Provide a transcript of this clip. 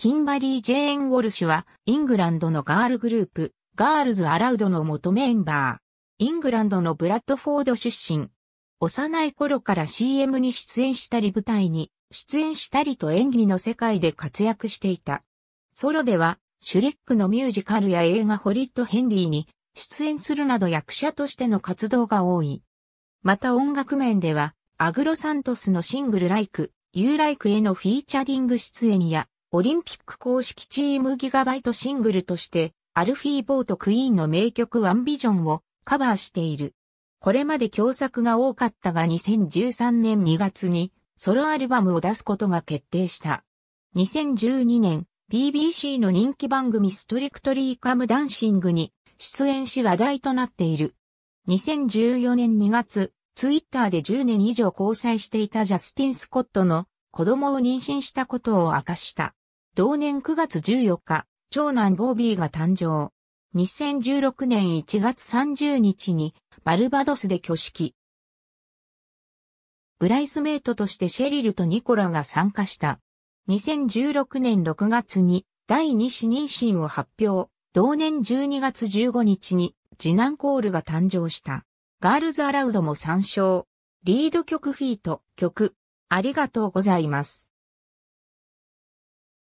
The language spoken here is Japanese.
キンバリー・ジェーン・ウォルシュは、イングランドのガールグループ、ガールズ・アラウドの元メンバー。イングランドのブラッドフォード出身。幼い頃から CM に出演したり舞台に出演したりと演技の世界で活躍していた。ソロでは、シュレックのミュージカルや映画ホリット・ヘンリーに出演するなど役者としての活動が多い。また音楽面では、アグロサントスのシングルライク、ユーライクへのフィーチャリング出演や、オリンピック公式チームギガバイトシングルとして、アルフィー・ボートクイーンの名曲ワンビジョンをカバーしている。これまで共作が多かったが2013年2月にソロアルバムを出すことが決定した。2012年、BBC の人気番組ストリクトリーカムダンシングに出演し話題となっている。2014年2月、ツイッターで10年以上交際していたジャスティン・スコットの子供を妊娠したことを明かした。同年9月14日、長男ボービーが誕生。2016年1月30日にバルバドスで挙式。ブライスメイトとしてシェリルとニコラが参加した。2016年6月に第2子妊娠を発表。同年12月15日に次男コールが誕生した。ガールズアラウドも参照。リード曲フィート曲。ありがとうございます。